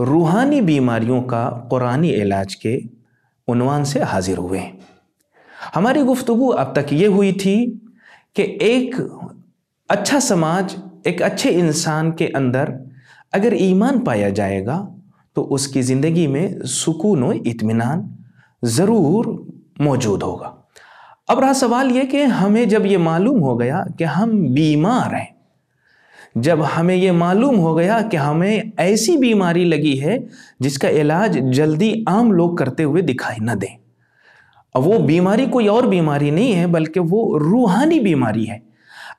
रूहानी बीमारियों का कुरानी इलाज के उनवान से हाजिर हुए हमारी गुफ्तु अब तक ये हुई थी कि एक अच्छा समाज एक अच्छे इंसान के अंदर अगर ईमान पाया जाएगा तो उसकी ज़िंदगी में सुकून व इतमान ज़रूर मौजूद होगा अब रहा सवाल ये कि हमें जब ये मालूम हो गया कि हम बीमार हैं जब हमें ये मालूम हो गया कि हमें ऐसी बीमारी लगी है जिसका इलाज जल्दी आम लोग करते हुए दिखाई न दें वो बीमारी कोई और बीमारी नहीं है बल्कि वो रूहानी बीमारी है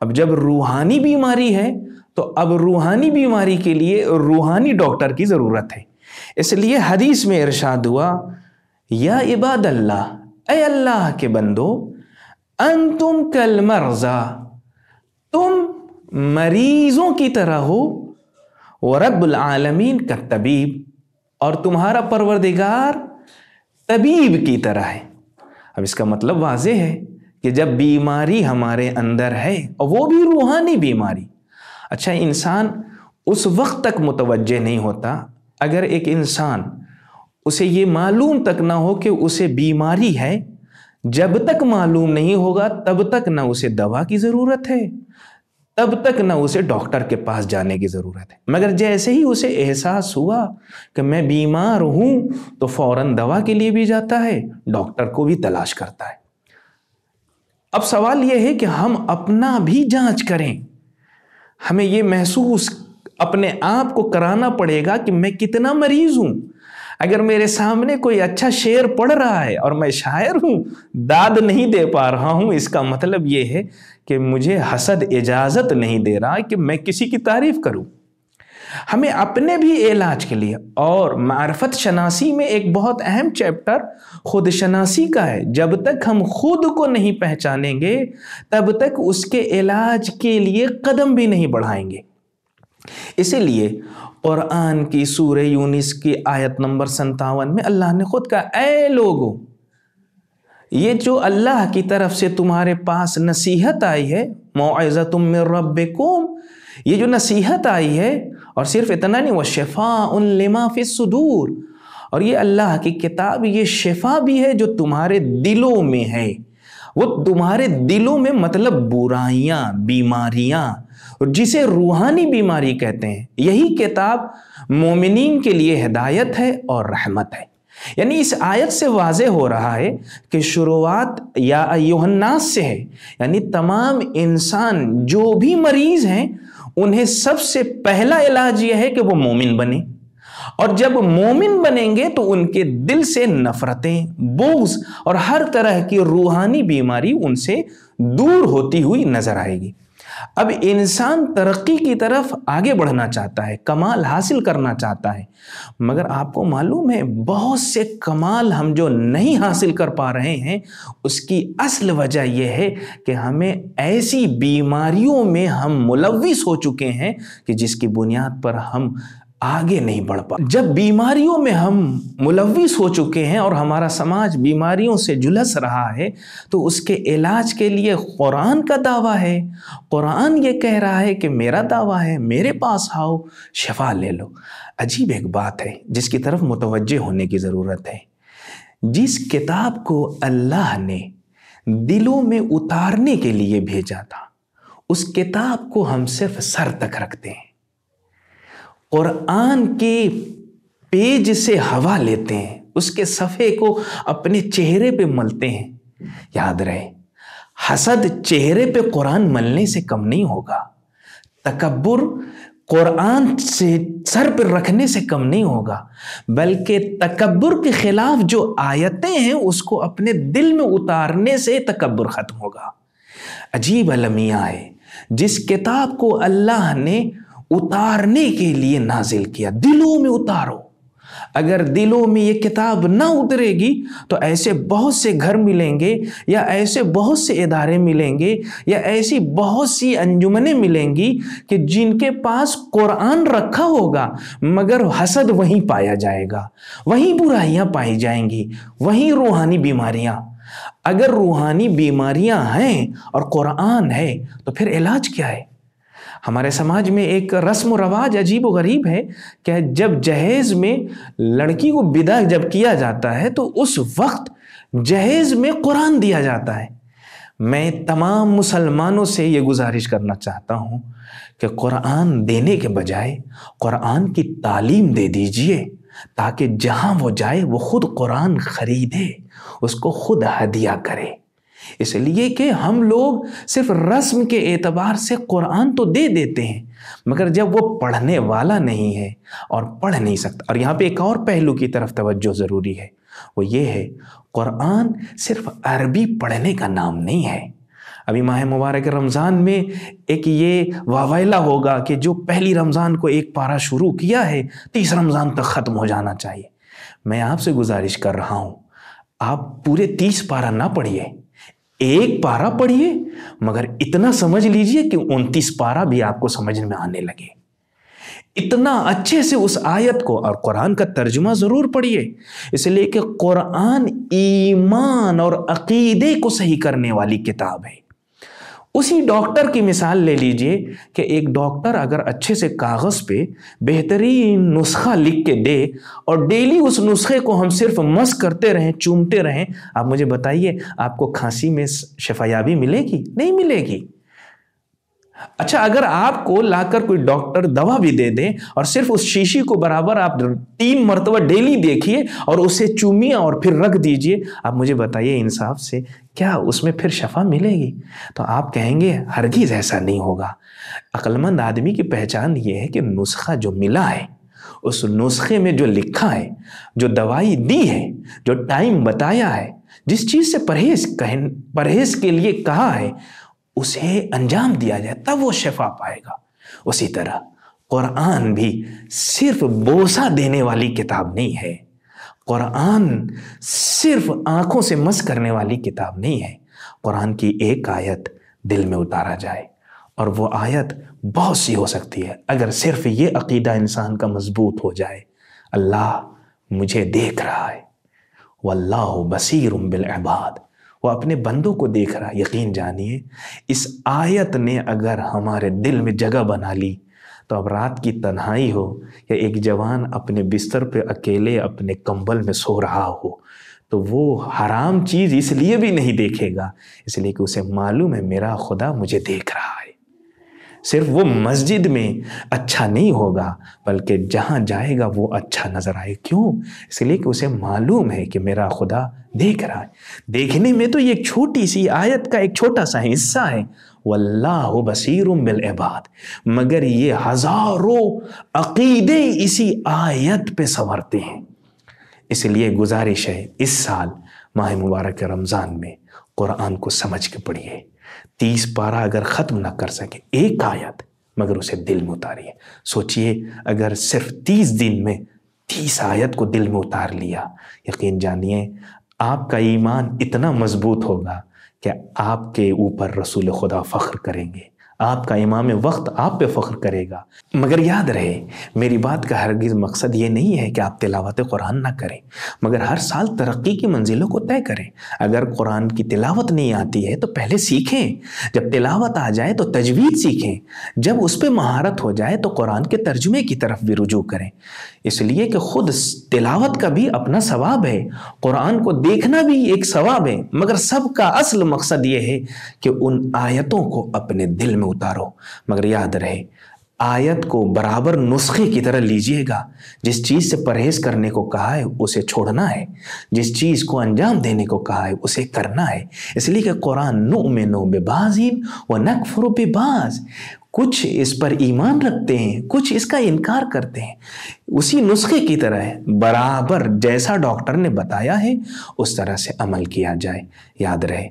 अब जब रूहानी बीमारी है तो अब रूहानी बीमारी के लिए रूहानी डॉक्टर की ज़रूरत है इसलिए हदीस में इरशाद हुआ या इबाद अल्लाह अल्लाह के बंदो अन तुम कल मर्जा तुम मरीजों की तरह हो व रब्बुल आलमीन का तबीब और तुम्हारा परवरदिगार तबीब की तरह है अब इसका मतलब वाजह है कि जब बीमारी हमारे अंदर है और वो भी रूहानी बीमारी अच्छा इंसान उस वक्त तक मुतवजह नहीं होता अगर एक इंसान उसे ये मालूम तक ना हो कि उसे बीमारी है जब तक मालूम नहीं होगा तब तक ना उसे दवा की ज़रूरत है तब तक ना उसे डॉक्टर के पास जाने की ज़रूरत है मगर जैसे ही उसे एहसास हुआ कि मैं बीमार हूँ तो फौरन दवा के लिए भी जाता है डॉक्टर को भी तलाश करता है अब सवाल यह है कि हम अपना भी जांच करें हमें ये महसूस अपने आप को कराना पड़ेगा कि मैं कितना मरीज़ हूँ अगर मेरे सामने कोई अच्छा शेर पढ़ रहा है और मैं शायर हूँ दाद नहीं दे पा रहा हूँ इसका मतलब ये है कि मुझे हसद इजाज़त नहीं दे रहा कि मैं किसी की तारीफ़ करूँ हमें अपने भी इलाज के लिए और मार्फत शनासी में एक बहुत अहम चैप्टर खुद शनासी का है जब तक हम खुद को नहीं पहचानेंगे तब तक उसके इलाज के लिए कदम भी नहीं बढ़ाएंगे इसीलिए आन की सूर यूनिस की आयत नंबर संतावन में अल्लाह ने ख़ुद कहा ए लोगो ये जो अल्लाह की तरफ से तुम्हारे पास नसीहत आई है मुआज़ा तुम में रब ये जो नसीहत आई है और सिर्फ इतना नहीं वह शफ़ा उन लिमा सुदूर और ये अल्लाह की किताब ये शफा भी है जो तुम्हारे दिलों में है वो तुम्हारे दिलों में मतलब बुराइयाँ बीमारियाँ जिसे रूहानी बीमारी कहते हैं यही किताब मोमिन के लिए हिदायत है और रहमत है यानी इस आयत से वाज हो रहा है कि शुरुआत या अयोहन्नास से है यानी तमाम इंसान जो भी मरीज़ हैं उन्हें सबसे पहला इलाज यह है कि वो मोमिन बने और जब मोमिन बनेंगे तो उनके दिल से नफरतें बोग्स और हर तरह की रूहानी बीमारी उनसे दूर होती हुई नजर आएगी अब इंसान तरक्की की तरफ आगे बढ़ना चाहता है कमाल हासिल करना चाहता है मगर आपको मालूम है बहुत से कमाल हम जो नहीं हासिल कर पा रहे हैं उसकी असल वजह यह है कि हमें ऐसी बीमारियों में हम मुलविस हो चुके हैं कि जिसकी बुनियाद पर हम आगे नहीं बढ़ पा जब बीमारियों में हम मुलविस हो चुके हैं और हमारा समाज बीमारियों से झुलस रहा है तो उसके इलाज के लिए कुरान का दावा है कुरान ये कह रहा है कि मेरा दावा है मेरे पास आओ शफा ले लो अजीब एक बात है जिसकी तरफ मुतवजह होने की ज़रूरत है जिस किताब को अल्लाह ने दिलों में उतारने के लिए भेजा था उस किताब को हम सिर्फ सर तक रखते हैं कुरान के पेज से हवा लेते हैं उसके सफ़े को अपने चेहरे पे मलते हैं याद रहे हसद चेहरे पे कुरान मलने से कम नहीं होगा तकबर कुरान से सर पर रखने से कम नहीं होगा बल्कि तकबर के खिलाफ जो आयतें हैं उसको अपने दिल में उतारने से तकबर ख़त्म होगा अजीब अलमिया है जिस किताब को अल्लाह ने उतारने के लिए नाजिल किया दिलों में उतारो अगर दिलों में ये किताब ना उतरेगी तो ऐसे बहुत से घर मिलेंगे या ऐसे बहुत से इदारे मिलेंगे या ऐसी बहुत सी अंजुमने मिलेंगी कि जिनके पास कुरान रखा होगा मगर हसद वहीं पाया जाएगा वहीं बुराइयां पाई जाएंगी वहीं रूहानी बीमारियां अगर रूहानी बीमारियां हैं और कुरान है तो फिर इलाज क्या है हमारे समाज में एक रस्म रवाज अजीब गरीब है कि जब जहेज में लड़की को विदा जब किया जाता है तो उस वक्त जहेज में कुरान दिया जाता है मैं तमाम मुसलमानों से ये गुजारिश करना चाहता हूँ कि कुरान देने के बजाय कुरान की तालीम दे दीजिए ताकि जहाँ वो जाए वो ख़ुद कुरान ख़रीदे उसको ख़ुद हदिया करे इसलिए कि हम लोग सिर्फ रस्म के एतबार से कुरान तो दे देते हैं मगर जब वो पढ़ने वाला नहीं है और पढ़ नहीं सकता और यहाँ पे एक और पहलू की तरफ तवज्जो ज़रूरी है वो ये है कुरान सिर्फ अरबी पढ़ने का नाम नहीं है अभी माह मुबारक रमज़ान में एक ये वावैला होगा कि जो पहली रमज़ान को एक पारा शुरू किया है तीस रमज़ान तक ख़त्म हो जाना चाहिए मैं आपसे गुजारिश कर रहा हूँ आप पूरे तीस पारा ना पढ़िए एक पारा पढ़िए मगर इतना समझ लीजिए कि उनतीस पारा भी आपको समझ में आने लगे इतना अच्छे से उस आयत को और कुरान का तर्जुमा ज़रूर पढ़िए इसलिए कि कुरान ईमान और अकीदे को सही करने वाली किताब है उसी डॉक्टर की मिसाल ले लीजिए कि एक डॉक्टर अगर अच्छे से कागज़ पे बेहतरीन नुस्खा लिख के दे और डेली उस नुस्खे को हम सिर्फ मस करते रहें चूमते रहें आप मुझे बताइए आपको खांसी में शफायाबी मिलेगी नहीं मिलेगी अच्छा अगर आपको लाकर कोई डॉक्टर दवा भी दे दे और सिर्फ उस शीशी को बराबर आप तीन मरतबा डेली देखिए और उसे चूमिए और फिर रख दीजिए आप मुझे बताइए इंसाफ से क्या उसमें फिर शफा मिलेगी तो आप कहेंगे हरगिज ऐसा नहीं होगा अक्लमंद आदमी की पहचान ये है कि नुस्खा जो मिला है उस नुस्खे में जो लिखा है जो दवाई दी है जो टाइम बताया है जिस चीज़ से परहेज कह परहेज के लिए कहा है उसे अंजाम दिया जाए तब वो शफा पाएगा उसी तरह कुरान भी सिर्फ बोसा देने वाली किताब नहीं है कुरान सिर्फ आंखों से मस करने वाली किताब नहीं है कुरान की एक आयत दिल में उतारा जाए और वो आयत बहुत सी हो सकती है अगर सिर्फ ये अकीदा इंसान का मजबूत हो जाए अल्लाह मुझे देख रहा है वल्लाह बसीर बिल अहबाद वो अपने बंदों को देख रहा है यकीन जानिए इस आयत ने अगर हमारे दिल में जगह बना ली तो अब रात की तन्हाई हो या एक जवान अपने बिस्तर पर अकेले अपने कंबल में सो रहा हो तो वो हराम चीज़ इसलिए भी नहीं देखेगा इसलिए कि उसे मालूम है मेरा खुदा मुझे देख रहा है सिर्फ वो मस्जिद में अच्छा नहीं होगा बल्कि जहाँ जाएगा वो अच्छा नज़र आए क्यों इसलिए कि उसे मालूम है कि मेरा खुदा देख रहा है देखने में तो ये एक छोटी सी आयत का एक छोटा सा हिस्सा है वल्लाह बसीर मिल इबाद मगर ये हज़ारों अकीदे इसी आयत पे संवरते हैं इसलिए गुजारिश है इस साल माह मुबारक रमज़ान में कुरान को समझ के पढ़िए तीस पारा अगर ख़त्म ना कर सके एक आयत मगर उसे दिल में उतारिए सोचिए अगर सिर्फ तीस दिन में तीस आयत को दिल में उतार लिया यकीन जानिए आपका ईमान इतना मजबूत होगा कि आपके ऊपर रसूल खुदा फ़ख्र करेंगे आपका इमाम वक्त आप पे फ़ख्र करेगा मगर याद रहे मेरी बात का हरगिज़ मकसद ये नहीं है कि आप तिलावत कुरान ना करें मगर हर साल तरक्की की मंजिलों को तय करें अगर कुरान की तिलावत नहीं आती है तो पहले सीखें जब तिलावत आ जाए तो तजवीज़ सीखें जब उस पर महारत हो जाए तो कुरान के तर्जुमे की तरफ भी रुजू करें इसलिए कि ख़ुद तिलावत का भी अपना सवाब है कुरान को देखना भी एक सवाब है मगर सब का असल मकसद ये है कि उन आयतों को अपने दिल में में उतारो मगर याद रहे आयत को बराबर नुस्खे की तरह लीजिएगा जिस चीज़ से परहेज करने को कहा है उसे छोड़ना है जिस चीज़ को अंजाम देने को कहा है उसे करना है इसलिए कि कुरान नो में नो बेबाजीन व नकफरो बेबाज कुछ इस पर ईमान रखते हैं कुछ इसका इनकार करते हैं उसी नुस्खे की तरह है बराबर जैसा डॉक्टर ने बताया है उस तरह से अमल किया जाए याद रहे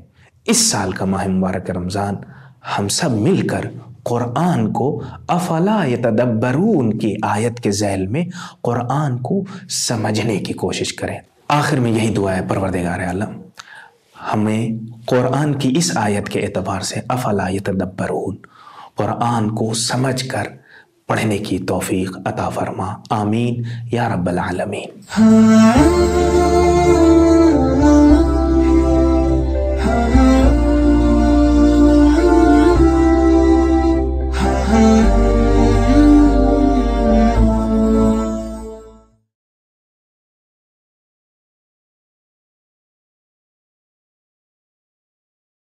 इस साल का माह मुबारक रमज़ान हम सब मिलकर कुरान को अफला तदब्बरून की आयत के जैल में कुरान को समझने की कोशिश करें आखिर में यही दुआ है परवरदेगार आलम हमें कुरान की इस आयत के एतबार से अफला तदब्बरून क़ुरआन को समझ कर पढ़ने की तोफ़ी अता फरमा आमीन या रब्बल आलमीन